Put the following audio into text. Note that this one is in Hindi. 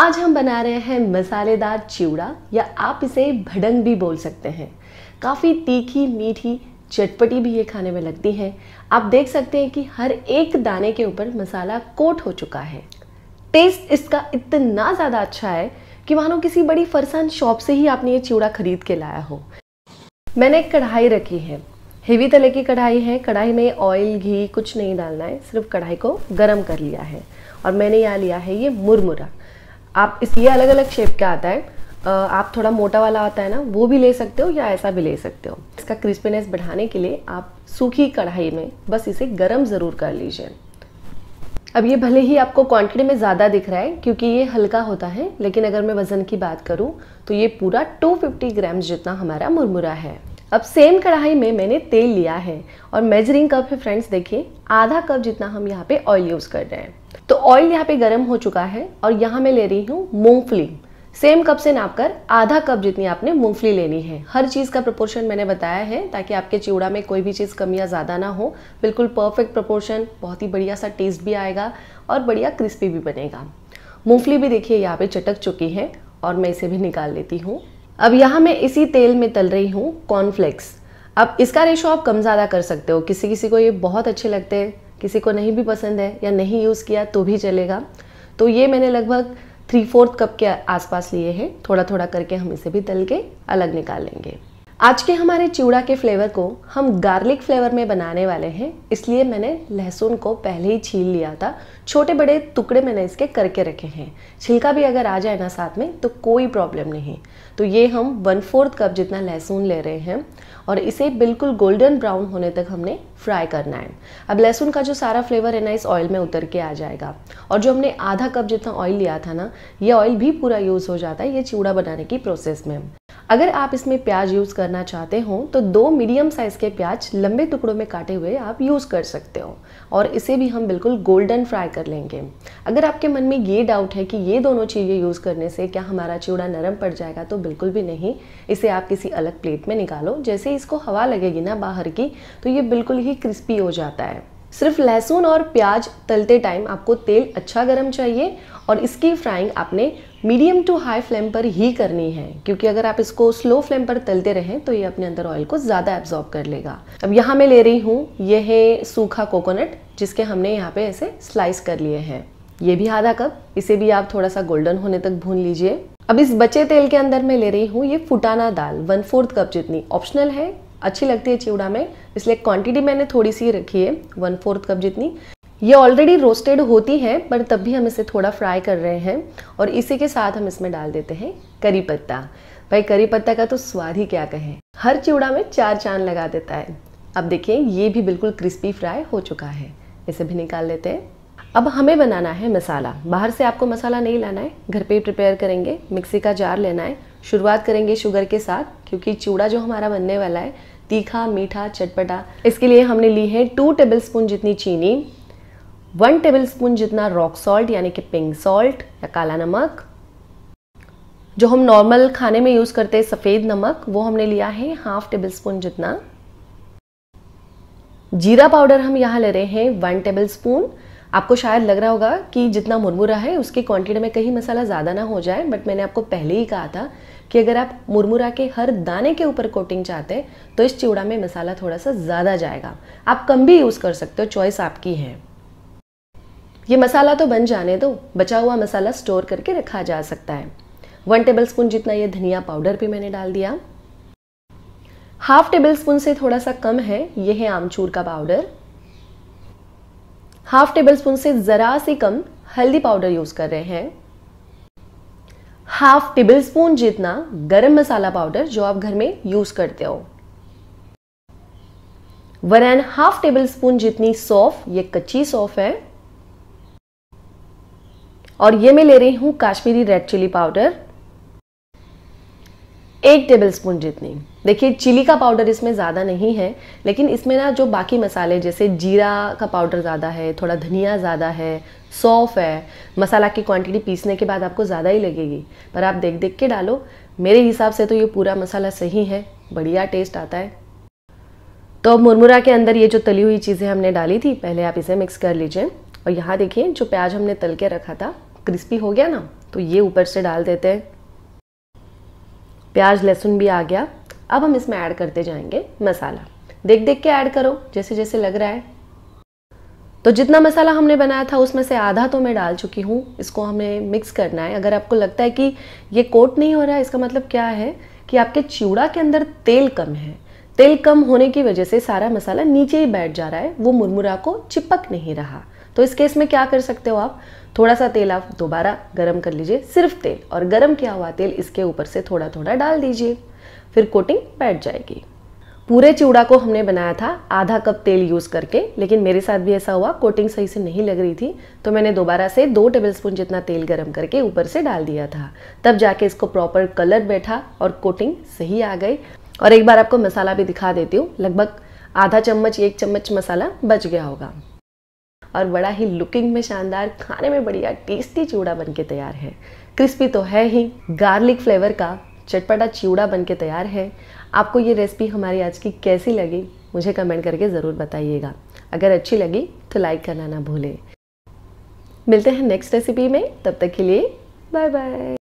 आज हम बना रहे हैं मसालेदार चिवड़ा या आप इसे भडंग भी बोल सकते हैं काफ़ी तीखी मीठी चटपटी भी ये खाने में लगती है आप देख सकते हैं कि हर एक दाने के ऊपर मसाला कोट हो चुका है टेस्ट इसका इतना ज़्यादा अच्छा है कि मानो किसी बड़ी फरसान शॉप से ही आपने ये चिवड़ा खरीद के लाया हो मैंने एक कढ़ाई रखी है हेवी तले की कढ़ाई है कढ़ाई में ऑयल घी कुछ नहीं डालना है सिर्फ कढ़ाई को गर्म कर लिया है और मैंने यहाँ लिया है ये मुरमुरा आप इस ये अलग अलग शेप का आता है आप थोड़ा मोटा वाला आता है ना वो भी ले सकते हो या ऐसा भी ले सकते हो इसका क्रिस्पीनेस बढ़ाने के लिए आप सूखी कढ़ाई में बस इसे गर्म ज़रूर कर लीजिए अब ये भले ही आपको क्वांटिटी में ज़्यादा दिख रहा है क्योंकि ये हल्का होता है लेकिन अगर मैं वज़न की बात करूँ तो ये पूरा 250 ग्राम्स जितना हमारा मुरमुरा है अब सेम कढ़ाई में मैंने तेल लिया है और मेजरिंग कप है फ्रेंड्स देखिए आधा कप जितना हम यहाँ पे ऑयल यूज़ कर रहे हैं तो ऑयल यहाँ पे गर्म हो चुका है और यहाँ मैं ले रही हूँ मूंगफली सेम कप से नापकर आधा कप जितनी आपने मूंगफली लेनी है हर चीज़ का प्रपोर्शन मैंने बताया है ताकि आपके चिवड़ा में कोई भी चीज़ कम या ज़्यादा ना हो बिल्कुल परफेक्ट प्रपोर्शन बहुत ही बढ़िया सा टेस्ट भी आएगा और बढ़िया क्रिस्पी भी बनेगा मूंगफली भी देखिए यहाँ पे चटक चुकी है और मैं इसे भी निकाल लेती हूँ अब यहाँ मैं इसी तेल में तल रही हूँ कॉर्नफ्लेक्स अब इसका रेशो आप कम ज़्यादा कर सकते हो किसी किसी को ये बहुत अच्छे लगते हैं किसी को नहीं भी पसंद है या नहीं यूज़ किया तो भी चलेगा तो ये मैंने लगभग थ्री फोर्थ कप के आसपास लिए हैं थोड़ा थोड़ा करके हम इसे भी तल के अलग निकाल लेंगे आज के हमारे चिवड़ा के फ्लेवर को हम गार्लिक फ्लेवर में बनाने वाले हैं इसलिए मैंने लहसुन को पहले ही छील लिया था छोटे बड़े टुकड़े मैंने इसके करके रखे हैं छिलका भी अगर आ जाए ना साथ में तो कोई प्रॉब्लम नहीं तो ये हम वन फोर्थ कप जितना लहसुन ले रहे हैं और इसे बिल्कुल गोल्डन ब्राउन होने तक हमने फ्राई करना है अब लहसुन का जो सारा फ्लेवर है ना इस ऑयल में उतर के आ जाएगा और जो हमने आधा कप जितना ऑयल लिया था ना ये ऑयल भी पूरा यूज़ हो जाता है ये चिवड़ा बनाने की प्रोसेस में अगर आप इसमें प्याज यूज़ करना चाहते हो तो दो मीडियम साइज़ के प्याज लंबे टुकड़ों में काटे हुए आप यूज़ कर सकते हो और इसे भी हम बिल्कुल गोल्डन फ्राई कर लेंगे अगर आपके मन में ये डाउट है कि ये दोनों चीज़ें यूज़ करने से क्या हमारा चिवड़ा नरम पड़ जाएगा तो बिल्कुल भी नहीं इसे आप किसी अलग प्लेट में निकालो जैसे इसको हवा लगेगी ना बाहर की तो ये बिल्कुल ही क्रिस्पी हो जाता है सिर्फ लहसुन और प्याज तलते टाइम आपको तेल अच्छा गर्म चाहिए और इसकी फ्राइंग आपने मीडियम टू हाई फ्लेम पर ही करनी है क्योंकि अगर आप इसको स्लो फ्लेम पर तलते रहें तो ये अपने अंदर ऑयल को ज़्यादा एब्जॉर्ब कर लेगा अब यहाँ मैं ले रही हूँ ये है सूखा कोकोनट जिसके हमने यहाँ पे ऐसे स्लाइस कर लिए हैं ये भी आधा कप इसे भी आप थोड़ा सा गोल्डन होने तक भून लीजिए अब इस बचे तेल के अंदर मैं ले रही हूँ ये फुटाना दाल वन फोर्थ कप जितनी ऑप्शनल है अच्छी लगती है चिवड़ा में इसलिए क्वांटिटी मैंने थोड़ी सी रखी है वन फोर्थ कप जितनी ये ऑलरेडी रोस्टेड होती है पर तब भी हम इसे थोड़ा फ्राई कर रहे हैं और इसी के साथ हम इसमें डाल देते हैं करी पत्ता भाई करी पत्ता का तो स्वाद ही क्या कहें हर चिवड़ा में चार चांद लगा देता है अब देखिए ये भी बिल्कुल क्रिस्पी फ्राई हो चुका है इसे भी निकाल लेते हैं अब हमें बनाना है मसाला बाहर से आपको मसाला नहीं लाना है घर पे प्रिपेयर करेंगे मिक्सी का जार लेना है शुरुआत करेंगे शुगर के साथ क्योंकि चूड़ा जो हमारा बनने वाला है तीखा मीठा चटपटा इसके लिए हमने ली है टू टेबलस्पून जितनी चीनी वन टेबल स्पून जितना रॉक सॉल्ट यानी कि पिंक सॉल्ट या काला नमक जो हम नॉर्मल खाने में यूज़ करते हैं सफ़ेद नमक वो हमने लिया है हाफ टेबल स्पून जितना जीरा पाउडर हम यहाँ ले रहे हैं वन टेबल स्पून आपको शायद लग रहा होगा कि जितना मुरमुरा है उसकी क्वांटिटी में कहीं मसाला ज़्यादा ना हो जाए बट मैंने आपको पहले ही कहा था कि अगर आप मुरमुरा के हर दाने के ऊपर कोटिंग चाहते हैं तो इस चिवड़ा में मसाला थोड़ा सा ज़्यादा जाएगा आप कम भी यूज़ कर सकते हो चॉइस आपकी है ये मसाला तो बन जाने दो बचा हुआ मसाला स्टोर करके रखा जा सकता है वन टेबल स्पून जितना ये धनिया पाउडर भी मैंने डाल दिया हाफ टेबल स्पून से थोड़ा सा कम है ये है आमचूर का पाउडर हाफ टेबल स्पून से ज़रा से कम हल्दी पाउडर यूज़ कर रहे हैं हाफ टेबल स्पून जितना गरम मसाला पाउडर जो आप घर में यूज़ करते हो one and half tablespoon जितनी सौफ ये कच्ची सौफ है और ये मैं ले रही हूँ काश्मीरी रेड चिली पाउडर एक टेबल स्पून जितनी देखिए चिली का पाउडर इसमें ज़्यादा नहीं है लेकिन इसमें ना जो बाकी मसाले जैसे जीरा का पाउडर ज़्यादा है थोड़ा धनिया ज़्यादा है सौफ है मसाला की क्वांटिटी पीसने के बाद आपको ज़्यादा ही लगेगी पर आप देख देख के डालो मेरे हिसाब से तो ये पूरा मसाला सही है बढ़िया टेस्ट आता है तो मुरमुरा के अंदर ये जो तली हुई चीज़ें हमने डाली थी पहले आप इसे मिक्स कर लीजिए और यहाँ देखिए जो प्याज हमने तल के रखा था क्रिस्पी हो गया ना तो ये ऊपर से डाल देते हैं प्याज लहसुन भी आ गया अब हम इसमें ऐड करते जाएंगे मसाला देख देख के ऐड करो जैसे जैसे लग रहा है तो जितना मसाला हमने बनाया था उसमें से आधा तो मैं डाल चुकी हूँ इसको हमें मिक्स करना है अगर आपको लगता है कि ये कोट नहीं हो रहा है इसका मतलब क्या है कि आपके चिवड़ा के अंदर तेल कम है तेल कम होने की वजह से सारा मसाला नीचे ही बैठ जा रहा है वो मुरमुरा को चिपक नहीं रहा तो इस केस में क्या कर सकते हो आप थोड़ा सा तेल आप दोबारा गर्म कर लीजिए सिर्फ तेल और गर्म किया हुआ तेल इसके ऊपर से थोड़ा थोड़ा डाल दीजिए फिर कोटिंग बैठ जाएगी पूरे चिवड़ा को हमने बनाया था आधा कप तेल यूज़ करके लेकिन मेरे साथ भी ऐसा हुआ कोटिंग सही से नहीं लग रही थी तो मैंने दोबारा से दो टेबलस्पून जितना तेल गरम करके ऊपर से डाल दिया था तब जाके इसको प्रॉपर कलर बैठा और कोटिंग सही आ गई और एक बार आपको मसाला भी दिखा देती हूँ लगभग आधा चम्मच एक चम्मच मसाला बच गया होगा और बड़ा ही लुकिंग में शानदार खाने में बढ़िया टेस्टी चूड़ा बन के तैयार है क्रिस्पी तो है ही गार्लिक फ्लेवर का चटपटा चूड़ा बन के तैयार है आपको ये रेसिपी हमारी आज की कैसी लगी मुझे कमेंट करके ज़रूर बताइएगा अगर अच्छी लगी तो लाइक करना ना भूलें मिलते हैं नेक्स्ट रेसिपी में तब तक के लिए बाय बाय